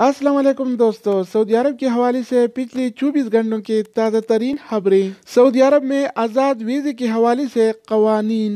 अस्सलाम वालेकुम दोस्तों सऊदी अरब के हवाले से पिछले 24 घंटों की ताज़ा तरीन खबरें सऊदी अरब में आज़ाद वीज़े के हवाले से कवानीन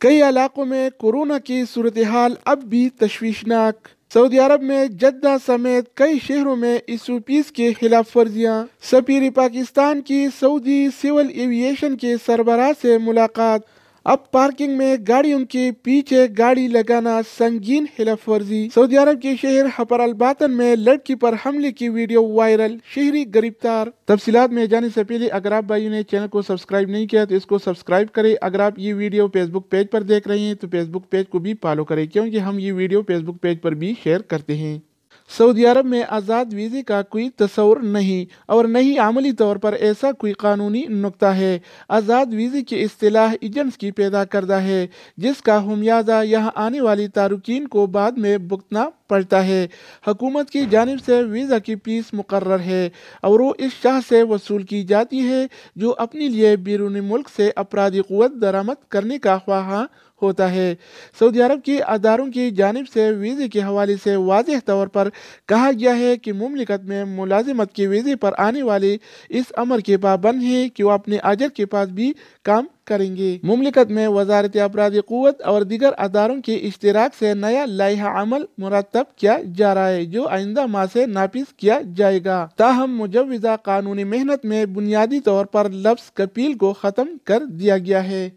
कई इलाकों में कोरोना की सूरत हाल अब भी तशवीशनाक सऊदी अरब में जद्दा समेत कई शहरों में इस पीस के खिलाफ वर्जियाँ सफीर पाकिस्तान की सऊदी सिविल एविएशन के सरबराह से मुलाकात अब पार्किंग में गाड़ियों के पीछे गाड़ी लगाना संगीन खिलाफ वर्जी सऊदी अरब के शहर हपर अलबातन में लड़की पर हमले की वीडियो वायरल शहरी गिरफ्तार तफसीत में जाने से पहले अगर आप भाई ने चैनल को सब्सक्राइब नहीं किया तो इसको सब्सक्राइब करें अगर आप ये वीडियो फेसबुक पेज पर देख रहे हैं तो फेसबुक पेज को भी फॉलो करें क्योंकि हम ये वीडियो फेसबुक पेज पर भी शेयर करते हैं सऊदी अरब में आज़ाद वीज़े का कोई तस्वर नहीं और न ही आमली तौर पर ऐसा कोई कानूनी नुकता है आज़ाद वीज़े की असलाह एजेंट्स की पैदा करदा है जिसका हमियाजा यहाँ आने वाली तारकिन को बाद में भुगतना पड़ता है हकूमत की जानब से वीज़ा की फीस मुकर है और वो इस शाह से वसूल की जाती है जो अपने लिए बैरूनी मुल्क से अपराधी क़वत दरामद करने का ख्वाहा होता है सऊदी अरब के अदारों की जानब से वीज़े के हवाले से वाज तौर पर कहा गया है कि ममलिकत में मुलाजमत के वीज़े पर आने वाले इस अमर के पाबंद हैं कि वो अपने अजर के पास भी काम करेंगे ममलिकत में वजारत अपराधी क़वत और दीगर अदारों के इश्तराक से नया लाइहा अमल मुरतब किया जा रहा है जो आइंदा माह से नाफिज किया जाएगा ताहम मुजवजा कानूनी मेहनत में बुनियादी तौर पर लफ्स कपील को ख़त्म कर दिया गया है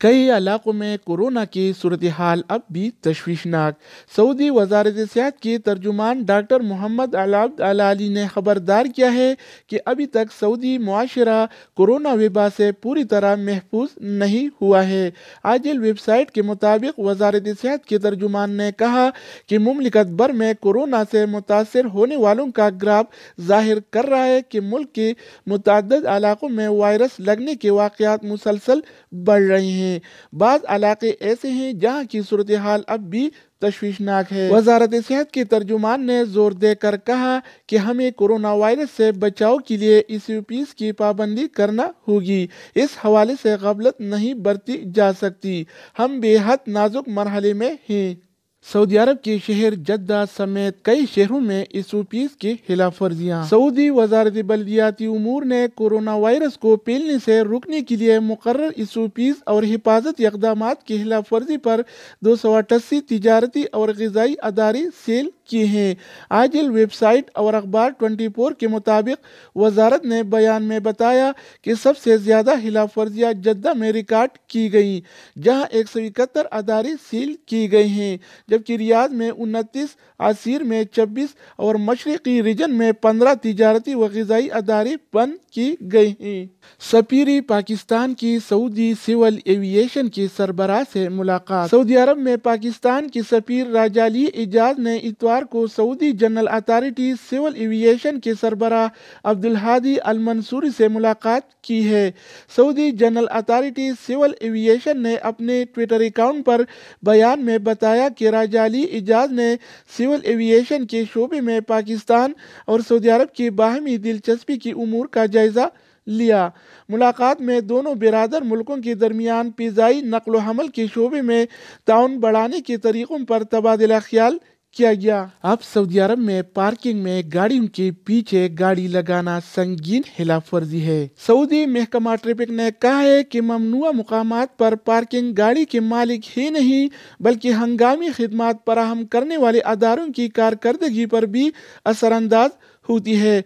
कई इलाकों में कोरोना की सूरत हाल अब भी तशवीशनाक सऊदी वजारत सेहत के तर्जुमान डॉक्टर मोहम्मद अलाली ने खबरदार किया है कि अभी तक सऊदी माशरा कोरोना वबा से पूरी तरह महफूज नहीं हुआ है आजिल वेबसाइट के मुताबिक वजारत सेहत के तर्जुमान ने कहा कि ममलिकत भर में कोरोना से मुतासर होने वालों का ग्राफ जाहिर कर रहा है कि मुल्क के मुतद इलाकों में वायरस लगने के वाकत मुसलसल बढ़ रहे हैं हैं बाद इलाके ऐसे हैं जहाँ की सूरत हाल अब भी तशवीशनाक है वजारत सेहत के तर्जुमान ने जोर देकर कहा कि हमें कोरोना वायरस से बचाव के लिए इस e पीस की पाबंदी करना होगी इस हवाले से गबलत नहीं बरती जा सकती हम बेहद नाजुक मरहले में हैं सऊदी अरब के शहर जद्दा समेत कई शहरों में इस ओपीस की खिलाफ वर्जियाँ सऊदी वजारत बल्दियाती उमूर ने कोरोना वायरस को फैलने से रोकने के लिए मुकर इस ओपीस और हिफाजत इकदाम की खिलाफ वर्जी पर दो सौ अट्ठासी तजारती और गजाई अदारे सेल की हैं आजिल वेबसाइट और अखबार 24 के मुताबिक वजारत ने बयान में बताया कि सबसे ज़्यादा खिलाफ वर्जियाँ जद्दा में रिकॉर्ड की गई जहाँ एक सौ इकहत्तर अदारे सील की गई हैं जबकि रियाद में उनतीस आसिर में छब्बीस और मशरक़ी रीजन में पंद्रह तजारती व गज़ाई अदारे बंद की गई हैं सपीरी पाकिस्तान की सऊदी सिविल एविएशन की सरबराह से मुलाकात सऊदी अरब में पाकिस्तान की सपीर राजाली एजाज ने इतवार बुधवार को Saudi General Authority Civil Aviation के सरबरा अब्दुल हादी अल मंसूरी से मुलाकात की है Saudi General Authority Civil Aviation ने अपने ट्विटर अकाउंट पर बयान में बताया कि अली इजाज ने सिविल एविएशन के शोबे में पाकिस्तान और सऊदी अरब की बाहमी दिलचस्पी की उमूर का जायज़ा लिया मुलाकात में दोनों बिरादर मुल्कों के दरमियान पिज़ाई नकल हमल के शोबे में ताउन बढ़ाने के तरीक़ों पर तबादला ख्याल किया गया अब सऊदी अरब में पार्किंग में गाड़ियों के पीछे गाड़ी लगाना संगीन खिलाफ वर्जी है सऊदी महकमा ट्रैफिक ने कहा है कि ममनुआ मुकाम पर पार्किंग गाड़ी के मालिक ही नहीं बल्कि हंगामी खदमात फराहम करने वाले अदारों की कारकर्दगी पर भी असरअंदाज होती है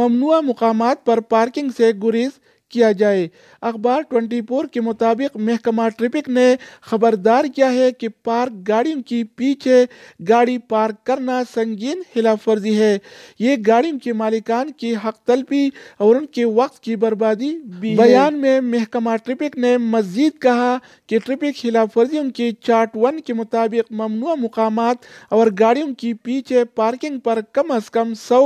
ममनुआ मुकाम पर पार्किंग से गुरेज किया जाए अखबार 24 के मुताबिक महकमा ट्रिपिक ने खबरदार किया है कि पार्क गाड़ियों की पीछे गाड़ी पार्क करना संगीन खिलाफ वर्जी है ये गाड़ियों के मालिकान की हक तलफी और उनके वक्त की बर्बादी भी बयान में महकमा ट्रिपिक ने मजीद कहा कि ट्रिपिक खिलाफ वर्जियों के चार्ट वन के मुताबिक ममनू मकाम और गाड़ियों की पीछे पार्किंग पर कम अज कम सौ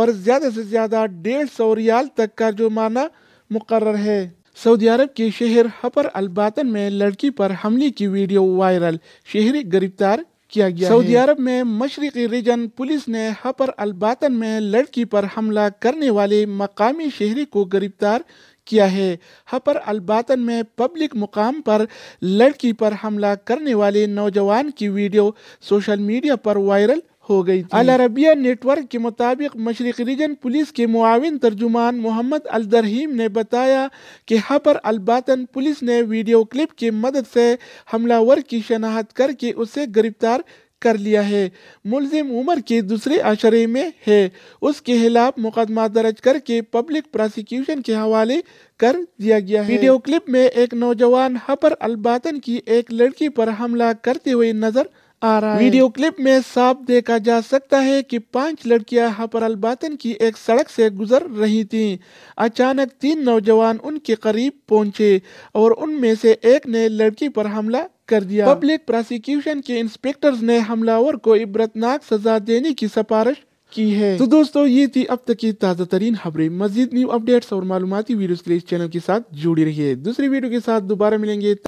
और ज़्यादा से ज़्यादा डेढ़ सौ रियाल तक का जुर्माना मुकर है सऊदी अरब के शहर हपर अलबातन में लड़की पर हमले की वीडियो वायरल शहरी गिरफ्तार किया गया सऊदी अरब में मशरकी रीजन पुलिस ने हपर अलबातन में लड़की पर हमला करने वाले मकामी शहरी को गिरफ्तार किया है हपर अलबातन में पब्लिक मुकाम पर लड़की पर हमला करने वाले नौजवान की वीडियो सोशल मीडिया पर वायरल हो गई थी अरबिया नेटवर्क के मुताबिक मशरक रीजन पुलिस के मुआवन तर्जुमान मोहम्मद अलदरहीम ने बताया कि हपर अलबातन पुलिस ने वीडियो क्लिप की मदद से हमलावर की शनाख्त करके उसे गिरफ्तार कर लिया है मुलजिम उमर के दूसरे आशरे में है उसके खिलाफ मुकदमा दर्ज करके पब्लिक प्रोसिक्यूशन के हवाले कर दिया गया है वीडियो क्लिप में एक नौजवान हपर अलबातन की एक लड़की पर हमला करते हुए नजर आ रहा है वीडियो क्लिप में साफ देखा जा सकता है कि पांच लड़कियां हपर अलबातन की एक सड़क से गुजर रही थीं। अचानक तीन नौजवान उनके करीब पहुंचे और उनमें से एक ने लड़की पर हमला कर दिया पब्लिक प्रोसिक्यूशन के इंस्पेक्टर्स ने हमलावर को इबरतनाक सजा देने की सिफारिश की है तो दोस्तों ये थी अब तक की ताज़ा तरीन खबरें मजीद न्यू अपडेट्स और मालूमती वीडियो के लिए इस चैनल के साथ जुड़ी रही है दूसरी वीडियो के साथ दोबारा मिलेंगे